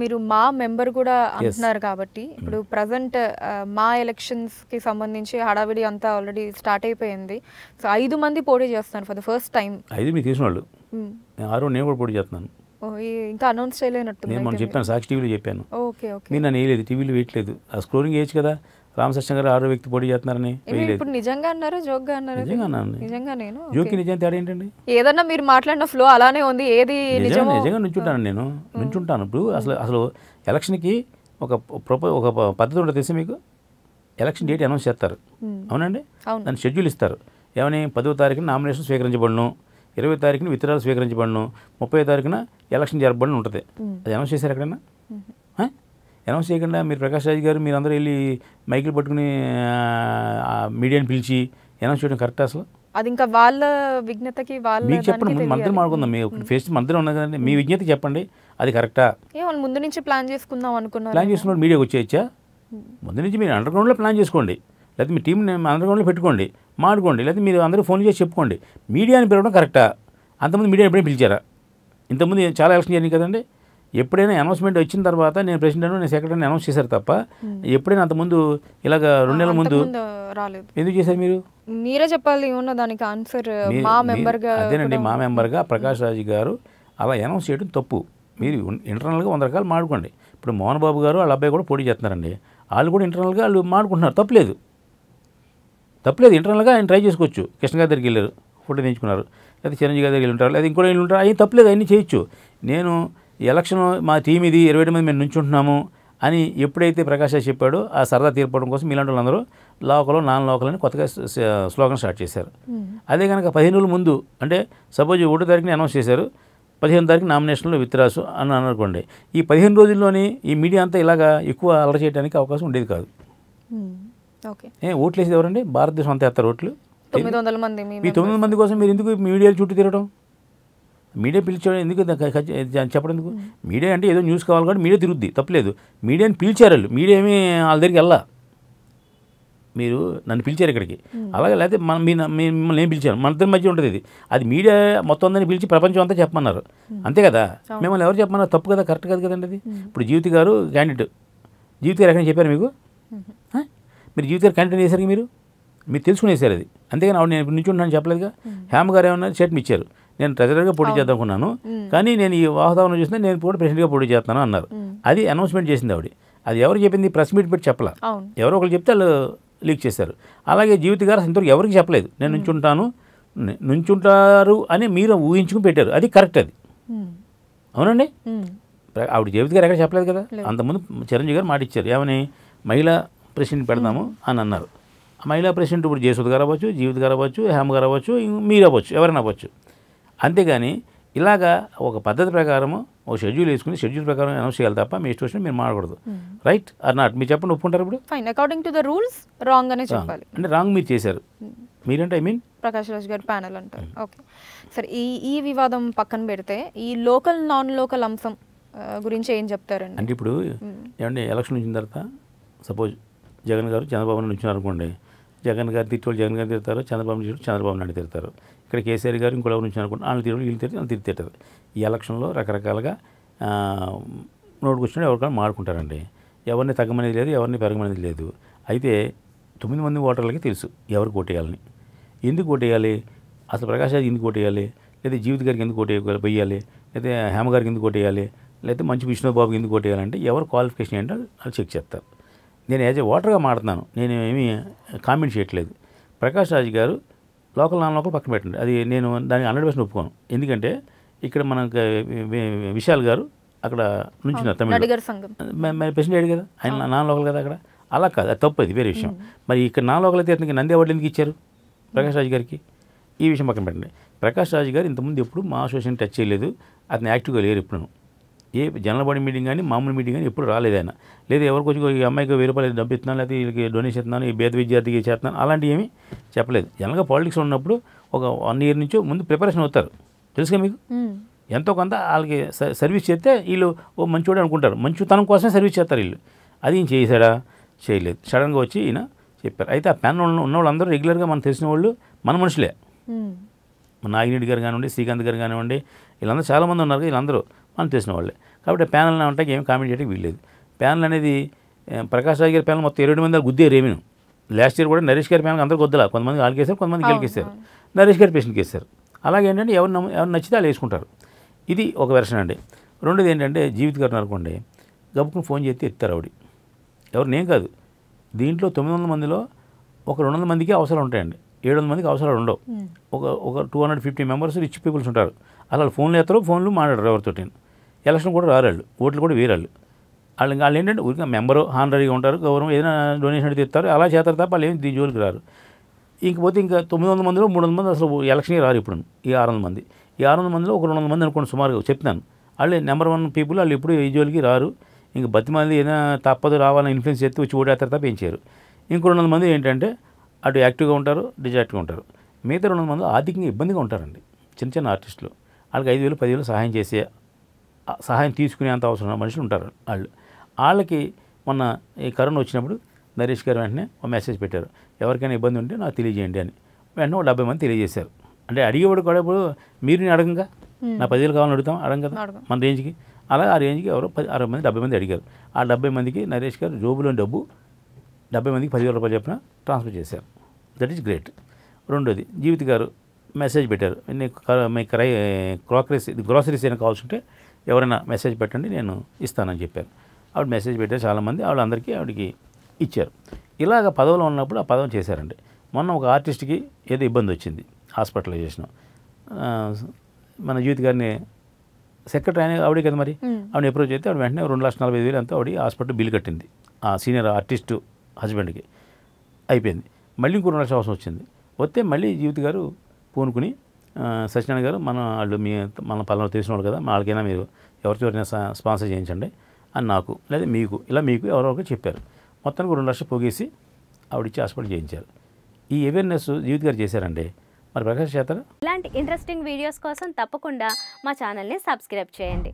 మీరు మా మెంబర్ కూడా అంటున్నారు కాబట్టి hmm. ఇప్పుడు ప్రజెంట్ uh, మా ఎలక్షన్స్ కి సంబంధించి హడావిడి అంతా ఆల్రెడీ స్టార్ట్ అయిపోయింది సో ఐదు మంది పోటీ చేస్తున్నారు ఫర్ ద ఫస్ట్ టైం ఐదు మీరు తీసిన వాళ్ళు hmm. ఆరు నేను కూడా పోటీ చేస్తున్నాను ఇంకా అనౌన్స్ చేయలేనట్టు నేను చెప్పాను సాక్షి టీవీలో చెప్పాను ఓకే ఓకే నేను వేయలేదు టీవీలో వేయట్లేదు ఆ స్క్రోలింగ్ వేయచ్చు కదా రామకృష్ణ గారు ఆరో వ్యక్తి పోటీ చేస్తున్నారని ఇప్పుడు నిజంగా అన్నారు అన్నారు నిజంగా జోకి నిజం తేడా ఏంటండి ఏదన్నా మీరు మాట్లాడిన ఫ్లో అలానే ఉంది ఏది నిజంగా నిజంగా నుంచుంటాను నేను నుంచుంటాను ఇప్పుడు అసలు అసలు ఎలక్షన్కి ఒక ప్రొప ఒక పద్ధతి ఉంటుంది తెలిసి మీకు ఎలక్షన్ డేట్ అనౌన్స్ చేస్తారు అవునండి దాని షెడ్యూల్ ఇస్తారు ఏమని పదో తారీఖున నామినేషన్ స్వీకరించబడను ఇరవై తారీఖున విత్తనాలు స్వీకరించబడను ముప్పై తారీఖున ఎలక్షన్ జరపబడిన ఉంటుంది అది అనౌన్స్ చేశారు ఎక్కడైనా అనౌన్స్ చేయకుండా మీరు ప్రకాష్ రాజ్ గారు మీరు అందరూ వెళ్ళి మైకిల్ పట్టుకుని మీడియాని పిలిచి అనౌన్స్ చేయడం కరెక్ట్ అసలు అది ఇంకా వాళ్ళ విజ్ఞతకి వాళ్ళ మీకు చెప్పండి మంత్రి మాడుకుందాం మీ ఫేస్ మంత్రి ఉన్నది కదండి మీ విజ్ఞత చెప్పండి అది కరెక్టా ముందు నుంచి ప్లాన్ చేసుకుందాం అనుకున్నాం ప్లాన్ చేసుకున్నాడు మీడియాకి వచ్చేయచ్చా ముందు నుంచి మీరు అండర్ గ్రౌండ్లో ప్లాన్ చేసుకోండి లేకపోతే మీ టీంని అండర్ గ్రౌండ్లో పెట్టుకోండి మాడుకోండి లేకపోతే మీరు అందరూ ఫోన్ చేసి చెప్పుకోండి మీడియాని పిలవడం కరెక్టా అంతమంది మీడియా ఎప్పుడైనా పిలిచారా ఇంతకుముందు చాలా ఎలక్షన్ జరిగింది కదండి ఎప్పుడైనా అనౌన్స్మెంట్ వచ్చిన తర్వాత నేను ప్రెసిడెంట్ నేను సెక్రటరీని అనౌన్స్ చేశారు తప్ప ఎప్పుడైనా అంతకుముందు ఇలాగ రెండు నెలల ముందు రాలేదు ఎందుకు చేశారు మీరు మీరే చెప్పాలి ఉన్న దానికి ఆన్సర్ మా మెంబర్గా అదేనండి మా మెంబర్గా ప్రకాష్ రాజు గారు అలా అనౌన్స్ చేయడం తప్పు మీరు ఇంటర్నల్గా వంద రకాలు మాడుకోండి ఇప్పుడు మోహన్ బాబు గారు వాళ్ళ అబ్బాయి కూడా పోటీ చేస్తున్నారండి వాళ్ళు కూడా ఇంటర్నల్గా వాళ్ళు మాడుకుంటున్నారు తప్పలేదు తప్పలేదు ఇంటర్నల్గా ఆయన ట్రై చేసుకోవచ్చు కృష్ణ గారి దగ్గరికి వెళ్ళారు ఫోటో తెచ్చుకున్నారు లేదా చిరంజీవి గారి దగ్గర ఉంటారు లేదా ఇంకోటి ఉంటారు అవి తప్పలేదు అన్నీ చేయొచ్చు నేను ఎలక్షన్ మా టీం ఇది ఇరవై ఏడు మంది మేము నుంచుంటున్నాము అని ఎప్పుడైతే ప్రకాష్ చెప్పాడో ఆ సరదా తీర్పడం కోసం మీలాంటి వాళ్ళందరూ లోకల్ నాన్ లోకల్ అని కొత్తగా స్లోగన్ స్టార్ట్ చేశారు అదే కనుక పదిహేను రోజుల ముందు అంటే సపోజ్ ఒకటో తారీఖుని అనౌన్స్ చేశారు పదిహేను తారీఖు నామినేషన్లో విత్రాసు అని అనుకోండి ఈ పదిహేను రోజుల్లోనే ఈ మీడియా అంతా ఇలాగా ఎక్కువ అలర చేయడానికి అవకాశం ఉండేది కాదు ఓట్లు వేసేది ఎవరండి భారతదేశం అంతా ఎత్తారు ఓట్లు తొమ్మిది వందల మంది మీ తొమ్మిది మంది కోసం మీరు ఎందుకు మీడియాలు చుట్టూ తిరగడం మీడియా పిలిచే ఎందుకు చెప్పడం ఎందుకు మీడియా అంటే ఏదో న్యూస్ కావాలి కాబట్టి మీడియా తిరుగుద్ది తప్పలేదు మీడియాని పిలిచారు వాళ్ళు మీడియా ఏమీ వాళ్ళ దగ్గరికి వెళ్ళా మీరు నన్ను పిలిచారు ఇక్కడికి అలాగే లేకపోతే మన మీ మిమ్మల్ని ఏం పిలిచాను మన ఇద్దరి మధ్య ఉంటుంది ఇది అది మీడియా మొత్తం అందరినీ పిలిచి ప్రపంచం అంతా చెప్పమన్నారు అంతే కదా మిమ్మల్ని ఎవరు చెప్పమన్నారు తప్పు కదా కరెక్ట్ కదా కదండి అది ఇప్పుడు జీవితి గారు క్యాండిడేట్ జీవితి గారు ఎక్కడ చెప్పారు మీకు మీరు జీవిత గారు క్యాండిడేట్ చేశారు మీరు మీరు తెలుసుకునేసారు అది అంతేగాని ఆవిడ నేను నుంచి ఉంటాను చెప్పలేదుగా హేమ గారు ఏమన్నా స్టేట్మెంట్ ఇచ్చారు నేను ట్రెజరర్గా పోటీ చేద్దాం అనుకున్నాను కానీ నేను ఈ వాహదావనం చూస్తే నేను కూడా ప్రెసిడెంట్గా పోటీ చేస్తాను అన్నారు అది అనౌన్స్మెంట్ చేసింది ఆవిడ అది ఎవరు చెప్పింది ప్రెస్ మీట్ పెట్టి చెప్పాల ఎవరో ఒకరు చెప్తే వాళ్ళు లీక్ చేశారు అలాగే జీవిత గారు ఇంతవరకు ఎవరికి చెప్పలేదు నేను నుంచుంటాను నుంచుంటారు అని మీరు ఊహించుకుని పెట్టారు అది కరెక్ట్ అది అవునండి ఆవిడ జీవిత గారు ఎక్కడ చెప్పలేదు కదా అంతకుముందు చిరంజీవి గారు మాట ఇచ్చారు ఏమని మహిళా ప్రెసిడెంట్ పెడదాము అని అన్నారు మహిళా ప్రెసిడెంట్ ఇప్పుడు జయసూద్ గారు అవ్వచ్చు జీవిత గారు అవ్వచ్చు హేమ గారు అవ్వచ్చు మీరు అవ్వచ్చు ఎవరైనా అవ్వచ్చు అంతేగాని ఇలాగా ఒక పద్ధతి ప్రకారము ఒక షెడ్యూల్ వేసుకుని షెడ్యూల్ ప్రకారం అనౌన్స్ చేయాలి తప్ప మీ ఇష్టం మీరు మాడకూడదు రైట్ ఆర్ నాట్ మీరు చెప్పండి ఒప్పుకుంటారు ఇప్పుడు fine according to the rules wrong అనే చెప్పాలి అంటే రాంగ్ మీరు చేశారు మీరంటే ఐ మీన్ ప్రకాష్ రాజ్ గారి ప్యానల్ అంటారు ఓకే సరే ఈ ఈ వివాదం పక్కన పెడితే ఈ లోకల్ నాన్ లోకల్ అంశం గురించి ఏం చెప్తారండి అంటే ఇప్పుడు ఏమంటే ఎలక్షన్ వచ్చిన తర్వాత సపోజ్ జగన్ గారు చంద్రబాబు నాయుడు వచ్చినారు అనుకోండి జగన్ గారు తిట్టేవాళ్ళు జగన్ గారు తిరుతారు చంద్రబాబు నాయుడు చంద్రబాబు నాయుడు తిరుగుతారు ఇక్కడ కేసీఆర్ గారు ఇంకో ఎవరు నుంచి అనుకుంటే వాళ్ళు తిరిగి వీళ్ళు తిరిగి తిరిగి తిట్టదు ఈ ఎలక్షన్లో రకరకాలుగా నోటుకు వచ్చినా ఎవరికైనా మాడుకుంటారండి ఎవరిని తగ్గమనేది లేదు ఎవరిని పెరగమనేది లేదు అయితే తొమ్మిది మంది ఓటర్లకి తెలుసు ఎవరికి కోటేయాలని ఎందుకు కోటేయాలి అసలు ప్రకాష్ రాజు ఎందుకు వేయాలి లేదా జీవిత గారికి ఎందుకు కోటే వేయాలి లేదా హేమ గారికి ఎందుకు వేయాలి లేకపోతే మంచి విష్ణుబాబుకి ఎందుకు కోటేయాలంటే ఎవరు క్వాలిఫికేషన్ ఏంటో వాళ్ళు చెక్ చేస్తారు నేను యాజ్ ఏ ఓటర్గా మాడుతున్నాను నేను ఏమీ కామెంట్ చేయట్లేదు ప్రకాష్ రాజ్ గారు లోకల్ నాన్ లోకల్ పక్కన పెట్టండి అది నేను దాన్ని హండ్రెడ్ పర్సెంట్ ఒప్పుకోను ఎందుకంటే ఇక్కడ మన విశాల్ గారు అక్కడ నుంచి తమిళ ప్రెసిడెంట్ కదా ఆయన నాన్ లోకల్ కదా అక్కడ అలా కాదు అది తప్పు అది వేరే విషయం మరి ఇక్కడ నాన్ లోకల్ అయితే అతనికి నంది అవార్డు ఎందుకు ఇచ్చారు ప్రకాష్ రాజు గారికి ఈ విషయం పక్కన పెట్టండి ప్రకాష్ రాజు గారు ఇంతకుముందు ఎప్పుడు మా అసోసియేషన్ టచ్ చేయలేదు అతను యాక్టివ్గా లేరు ఇప్పుడు ఏ జనరల్ బాడీ మీటింగ్ కానీ మామూలు మీటింగ్ కానీ ఎప్పుడు రాలేదు ఆయన లేదు ఎవరికి వచ్చి ఈ అమ్మాయికి వెయ్యి రూపాయలు డబ్బిస్తున్నాను లేకపోతే వీళ్ళకి డొనేషన్ ఇస్తున్నాను ఈ భేద విద్యార్థికి చేస్తున్నాను అలాంటివి ఏమీ చెప్పలేదు జనరల్గా పాలిటిక్స్ ఉన్నప్పుడు ఒక వన్ ఇయర్ నుంచి ముందు ప్రిపరేషన్ అవుతారు తెలుసుగా మీకు ఎంతో కొంత వాళ్ళకి సర్వీస్ చేస్తే వీళ్ళు ఓ మంచివాడు అనుకుంటారు మంచి తనం కోసమే సర్వీస్ చేస్తారు వీళ్ళు అది ఏం చేశాడా చేయలేదు సడన్గా వచ్చి ఈయన చెప్పారు అయితే ఆ పెన్ ఉన్న వాళ్ళందరూ రెగ్యులర్గా మనం తెలిసిన వాళ్ళు మన మనుషులే నాగిరెడ్డి గారు కానివ్వండి శ్రీకాంత్ గారు కానివ్వండి వీళ్ళందరూ చాలామంది ఉన్నారు వీళ్ళందరూ మనం తెలిసిన వాళ్ళే కాబట్టి ప్యానల్ ఉంటాయి ఏమి కామెంట్ చేయడానికి వీల్లేదు ప్యానల్ అనేది ప్రకాశ్ రాజ్ గారి ప్యానల్ మొత్తం ఇరవై మంది గుద్దే రేమిను లాస్ట్ ఇయర్ కూడా నరేష్ గారి ప్యానల్ అందరూ గొద్దలా కొంతమంది వాళ్ళకేసారు కొంతమంది గెలికేశారు నరేష్ గారి పేషెంట్కి వేస్తారు అలాగే ఏంటంటే ఎవరు ఎవరు నచ్చితే వాళ్ళు వేసుకుంటారు ఇది ఒక వెర్షన్ అండి రెండోది ఏంటంటే జీవిత గారు అనుకోండి గబ్బుకుని ఫోన్ చేస్తే ఎత్తారు ఆవిడ ఎవరు నేను కాదు దీంట్లో తొమ్మిది వందల మందిలో ఒక రెండు వందల మందికి అవసరాలు ఉంటాయండి ఏడు వందల మందికి అవసరాలు ఉండవు ఒక ఒక two hundred fifty members rich peoples ఉంటారు అసలు ఫోన్లు ఎత్తరు ఫోన్లు మాట్లాడరు ఎవరితో ఎలక్షన్ కూడా రారాళ్ళు ఓట్లు కూడా వీరాళ్ళు వాళ్ళు వాళ్ళు ఏంటంటే ఊరికే మెంబరు హానరీగా ఉంటారు గౌరవం ఏదైనా డొనేషన్ తీస్తారు అలా చేస్తారు తప్ప వాళ్ళు ఏమి దీని జోలికి రారు ఇంకపోతే ఇంకా తొమ్మిది వందల మందిలో మూడు వందల మంది అసలు ఎలక్షన్కి రారు ఇప్పుడు ఈ ఆరు వందల మంది ఈ ఆరు వందల మందిలో ఒక రెండు వందల మంది అనుకోండి సుమారుగా చెప్తాను వాళ్ళు నెంబర్ వన్ పీపుల్ వాళ్ళు ఎప్పుడు ఈ జోలికి రారు ఇంక బతిమంది ఏదైనా తప్పదు రావాలని ఇన్ఫ్లుయెన్స్ చేస్తే వచ్చి ఓడేస్తారు తప్ప ఏం చేయరు ఇంకో రెండు వందల మంది ఏంటంటే అటు యాక్టివ్గా ఉంటారు డిజాక్టివ్గా ఉంటారు మిగతా రెండు వందల మంది ఆర్థికంగా ఇబ్బందిగా ఉంటారండి చిన్న చిన్న ఆర్టిస్టులు వాళ్ళకి ఐదు వేలు పదివేలు సహాయం చేసే సహాయం తీసుకునేంత అవసరం మనుషులు ఉంటారు వాళ్ళు వాళ్ళకి మొన్న ఈ కరోనా వచ్చినప్పుడు నరేష్ గారు వెంటనే ఒక మెసేజ్ పెట్టారు ఎవరికైనా ఇబ్బంది ఉంటే నాకు తెలియజేయండి అని వెంటనే ఒక డెబ్బై మంది తెలియజేశారు అంటే అడిగేవాడు కూడా ఇప్పుడు మీరు అడగంగా నా పదివేలు కావాలని అడుగుతాం అడగం కదా మన రేంజ్కి అలా ఆ రేంజ్కి ఎవరో పది అరవై మంది డెబ్బై మంది అడిగారు ఆ డెబ్బై మందికి నరేష్ గారు జోబులోని డబ్బు డెబ్బై మందికి పదివేల రూపాయలు చెప్పిన ట్రాన్స్ఫర్ చేశారు దట్ ఈస్ గ్రేట్ రెండోది జీవిత గారు మెసేజ్ పెట్టారు మీ క్రై క్రాకరీస్ గ్రాసరీస్ ఏమైనా కావాల్సి ఉంటే ఎవరైనా మెసేజ్ పెట్టండి నేను ఇస్తానని చెప్పారు ఆవిడ మెసేజ్ పెట్టారు చాలామంది ఆవిడ అందరికీ ఆవిడకి ఇచ్చారు ఇలాగ పదవులు ఉన్నప్పుడు ఆ పదవి చేశారండి మొన్న ఒక ఆర్టిస్ట్కి ఏదో ఇబ్బంది వచ్చింది హాస్పిటలైజేషన్ మన యూత్ గారిని సెక్రటరీ అయినా ఆవిడే కదా మరి ఆవిడ అప్రోచ్ అయితే ఆవిడ వెంటనే రెండు లక్షల నలభై వేలు అంతా ఆవిడ హాస్పిటల్ బిల్ కట్టింది ఆ సీనియర్ ఆర్టిస్టు హస్బెండ్కి అయిపోయింది మళ్ళీ ఇంకో రెండు లక్షల అవసరం వచ్చింది వస్తే మళ్ళీ జీవిత గారు పూనుకుని సత్యనారాయణ గారు మన వాళ్ళు మీ మన పలానా తెలిసిన వాళ్ళు కదా వాళ్ళకైనా మీరు ఎవరికైనా స్పాన్సర్ చేయించండి అని నాకు లేదా మీకు ఇలా మీకు ఎవరో ఒకరు చెప్పారు మొత్తానికి రెండు లక్షలు పోగేసి ఆవిడిచ్చి హాస్పిటల్ చేయించారు ఈ అవేర్నెస్ యూత్ గారు చేశారండి మరి ప్రకాశ్ చేత ఇలాంటి ఇంట్రెస్టింగ్ వీడియోస్ కోసం తప్పకుండా మా ఛానల్ని సబ్స్క్రైబ్ చేయండి